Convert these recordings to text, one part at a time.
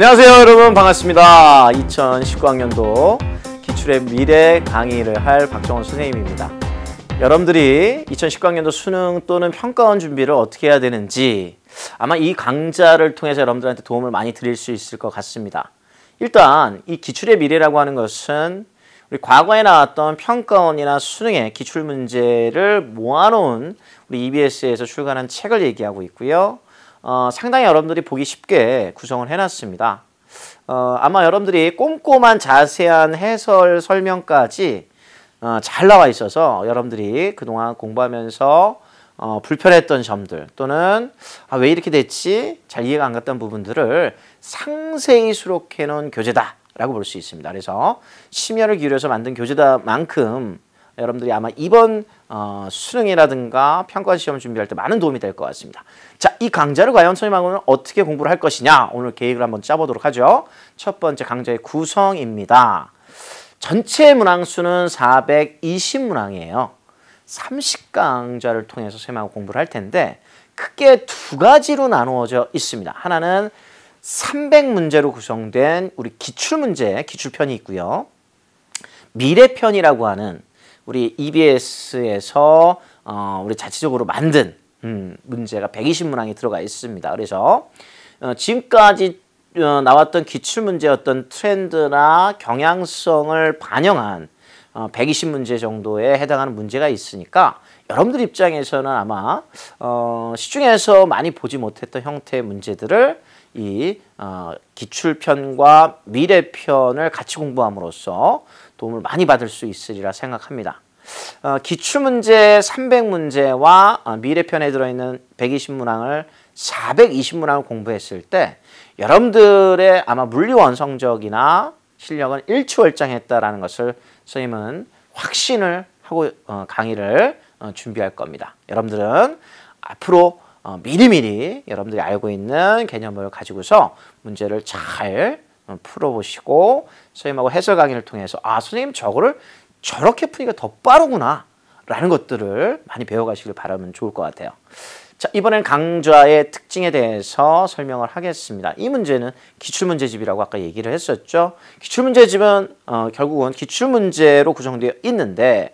안녕하세요 여러분 반갑습니다 2019학년도 기출의 미래 강의를 할 박정원 선생님입니다 여러분들이 2019학년도 수능 또는 평가원 준비를 어떻게 해야 되는지 아마 이 강좌를 통해서 여러분들한테 도움을 많이 드릴 수 있을 것 같습니다 일단 이 기출의 미래라고 하는 것은 우리 과거에 나왔던 평가원이나 수능의 기출문제를 모아놓은 우리 EBS에서 출간한 책을 얘기하고 있고요 어, 상당히 여러분들이 보기 쉽게 구성을 해놨습니다. 어, 아마 여러분들이 꼼꼼한 자세한 해설 설명까지 어, 잘 나와 있어서 여러분들이 그동안 공부하면서 어, 불편했던 점들 또는 아, 왜 이렇게 됐지 잘 이해가 안 갔던 부분들을 상세히 수록해 놓은 교재다라고 볼 수 있습니다. 그래서 심혈을 기울여서 만든 교재다만큼 여러분들이 아마 이번 어, 수능이라든가 평가시험 준비할 때 많은 도움이 될 것 같습니다. 자, 이 강좌를 과연 선생님하고는 어떻게 공부를 할 것이냐 오늘 계획을 한번 짜보도록 하죠. 첫 번째 강좌의 구성입니다. 전체 문항수는 420문항이에요. 30강좌를 통해서 선생님하고 공부를 할 텐데 크게 두 가지로 나누어져 있습니다. 하나는 300문제로 구성된 우리 기출문제, 기출편이 있고요. 미래편이라고 하는 우리 EBS에서 어, 우리 자체적으로 만든 음, 문제가 120문항이 들어가 있습니다. 그래서 어, 지금까지 어, 나왔던 기출문제 어떤 트렌드나 경향성을 반영한 어, 120문제 정도에 해당하는 문제가 있으니까 여러분들 입장에서는 아마 어, 시중에서 많이 보지 못했던 형태의 문제들을 이 어, 기출편과 미래편을 같이 공부함으로써 도움을 많이 받을 수 있으리라 생각합니다. 어, 기출문제 300문제와 어, 미래편에 들어있는 120문항을 420문항을 공부했을 때 여러분들의 아마 물리원 성적이나 실력은 일취월장했다라는 것을 선생님은 확신을 하고 어, 강의를 어, 준비할 겁니다. 여러분들은 앞으로 어, 미리미리 여러분들이 알고 있는 개념을 가지고서 문제를 잘 어, 풀어보시고 선생님하고 해설 강의를 통해서 아 선생님 저거를 저렇게 푸니까 더 빠르구나 라는 것들을 많이 배워가시길 바라면 좋을 것 같아요. 자 이번엔 강좌의 특징에 대해서 설명을 하겠습니다. 이 문제는 기출문제집이라고 아까 얘기를 했었죠. 기출문제집은 어, 결국은 기출문제로 구성되어 있는데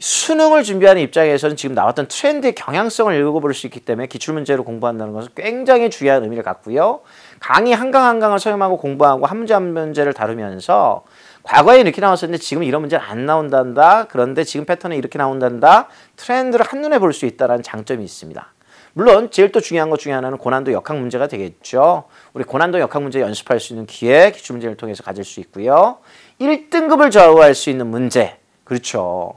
수능을 준비하는 입장에서는 지금 나왔던 트렌드의 경향성을 읽어볼 수 있기 때문에 기출문제로 공부한다는 것은 굉장히 중요한 의미를 갖고요. 강의 한강 한강을 사용하고 공부하고 한 문제 한 문제를 다루면서 과거에 이렇게 나왔었는데 지금 이런 문제는 안 나온단다. 그런데 지금 패턴은 이렇게 나온단다. 트렌드를 한눈에 볼 수 있다는 장점이 있습니다. 물론 제일 또 중요한 것 중에 하나는 고난도 역학 문제가 되겠죠. 우리 고난도 역학 문제 연습할 수 있는 기회, 기출문제를 통해서 가질 수 있고요. 1등급을 좌우할 수 있는 문제. 그렇죠.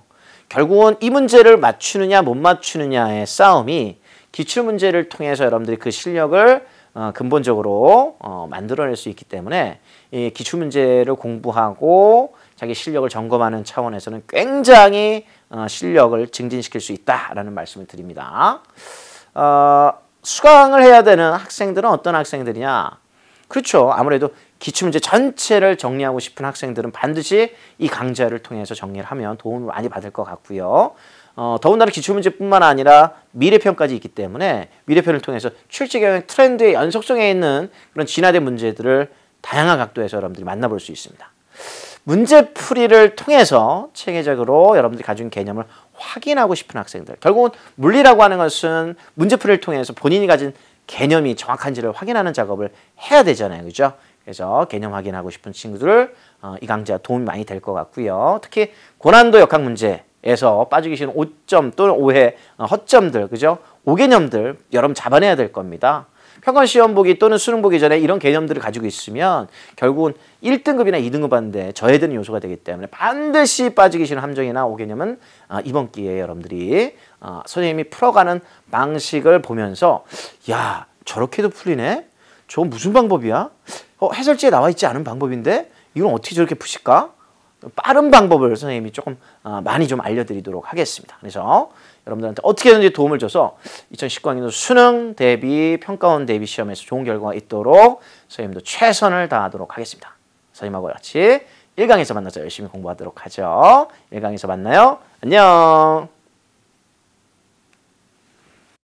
결국은 이 문제를 맞추느냐 못 맞추느냐의 싸움이 기출 문제를 통해서 여러분들이 그 실력을 어, 근본적으로 어, 만들어낼 수 있기 때문에 이 기출 문제를 공부하고 자기 실력을 점검하는 차원에서는 굉장히 어, 실력을 증진시킬 수 있다라는 말씀을 드립니다. 어, 수강을 해야 되는 학생들은 어떤 학생들이냐? 그렇죠. 아무래도 기출문제 전체를 정리하고 싶은 학생들은 반드시 이 강좌를 통해서 정리를 하면 도움을 많이 받을 것 같고요. 어, 더군다나 기출문제뿐만 아니라 미래편까지 있기 때문에 미래편을 통해서 출제 경향 트렌드의 연속성에 있는 그런 진화된 문제들을 다양한 각도에서 여러분들이 만나볼 수 있습니다. 문제풀이를 통해서 체계적으로 여러분들이 가진 개념을 확인하고 싶은 학생들 결국은 물리라고 하는 것은 문제풀이를 통해서 본인이 가진 개념이 정확한지를 확인하는 작업을 해야 되잖아요. 그죠? 그래서 개념 확인하고 싶은 친구들 어, 이 강좌 도움이 많이 될 것 같고요. 특히 고난도 역학 문제에서 빠지기 싫은 오점 또는 오해 어, 허점들 그죠? 오개념들 여러분 잡아내야 될 겁니다. 평가 시험 보기 또는 수능 보기 전에 이런 개념들을 가지고 있으면 결국은 1등급이나 2등급 하는데 저해되는 요소가 되기 때문에 반드시 빠지기 싫은 함정이나 오개념은 어, 이번 기회에 여러분들이 어, 선생님이 풀어가는 방식을 보면서 야 저렇게도 풀리네? 저 무슨 방법이야? 어, 해설지에 나와 있지 않은 방법인데 이건 어떻게 저렇게 푸실까? 빠른 방법을 선생님이 조금 어, 많이 좀 알려드리도록 하겠습니다. 그래서 여러분들한테 어떻게든지 도움을 줘서 2019학년도 수능 대비 평가원 대비 시험에서 좋은 결과가 있도록 선생님도 최선을 다하도록 하겠습니다. 선생님하고 같이 1강에서 만나서 열심히 공부하도록 하죠. 1강에서 만나요. 안녕.